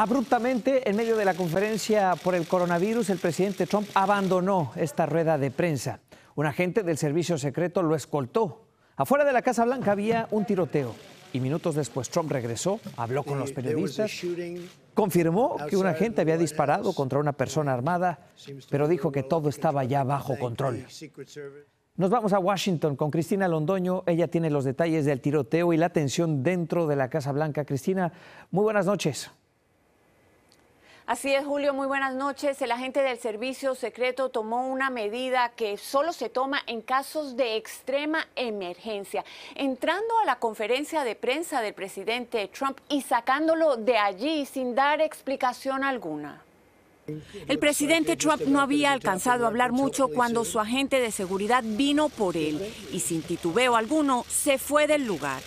Abruptamente, en medio de la conferencia por el coronavirus, el presidente Trump abandonó esta rueda de prensa. Un agente del servicio secreto lo escoltó. Afuera de la Casa Blanca había un tiroteo y minutos después Trump regresó, habló con los eh, periodistas, confirmó que un agente había disparado contra una persona armada, pero dijo que todo estaba ya bajo control. Nos vamos a Washington con Cristina Londoño. Ella tiene los detalles del tiroteo y la tensión dentro de la Casa Blanca. Cristina, muy buenas noches. Así es, Julio, muy buenas noches. El agente del Servicio Secreto tomó una medida que solo se toma en casos de extrema emergencia. Entrando a la conferencia de prensa del presidente Trump y sacándolo de allí sin dar explicación alguna. El presidente Trump no había alcanzado a hablar mucho cuando su agente de seguridad vino por él y sin titubeo alguno se fue del lugar.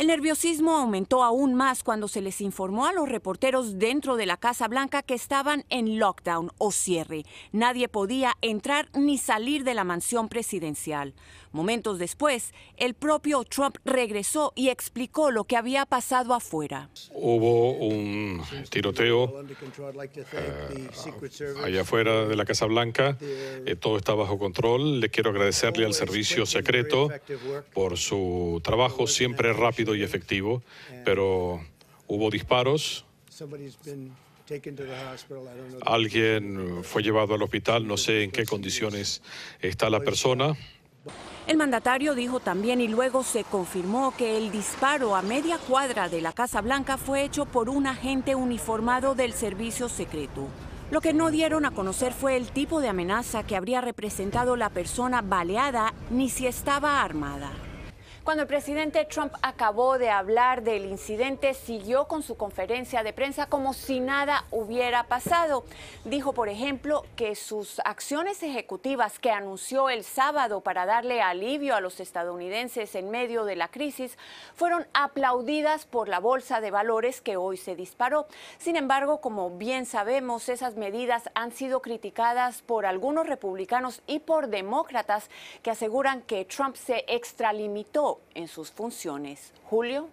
El nerviosismo aumentó aún más cuando se les informó a los reporteros dentro de la Casa Blanca que estaban en lockdown o cierre. Nadie podía entrar ni salir de la mansión presidencial. Momentos después, el propio Trump regresó y explicó lo que había pasado afuera. Hubo un tiroteo eh, allá afuera de la Casa Blanca. Eh, todo está bajo control. Le quiero agradecerle al servicio secreto por su trabajo siempre rápido y efectivo, pero hubo disparos. Alguien fue llevado al hospital, no sé en qué condiciones está la persona. El mandatario dijo también y luego se confirmó que el disparo a media cuadra de la Casa Blanca fue hecho por un agente uniformado del servicio secreto. Lo que no dieron a conocer fue el tipo de amenaza que habría representado la persona baleada ni si estaba armada. Cuando el presidente Trump acabó de hablar del incidente, siguió con su conferencia de prensa como si nada hubiera pasado. Dijo, por ejemplo, que sus acciones ejecutivas que anunció el sábado para darle alivio a los estadounidenses en medio de la crisis fueron aplaudidas por la bolsa de valores que hoy se disparó. Sin embargo, como bien sabemos, esas medidas han sido criticadas por algunos republicanos y por demócratas que aseguran que Trump se extralimitó en sus funciones. Julio.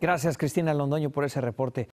Gracias, Cristina Londoño, por ese reporte.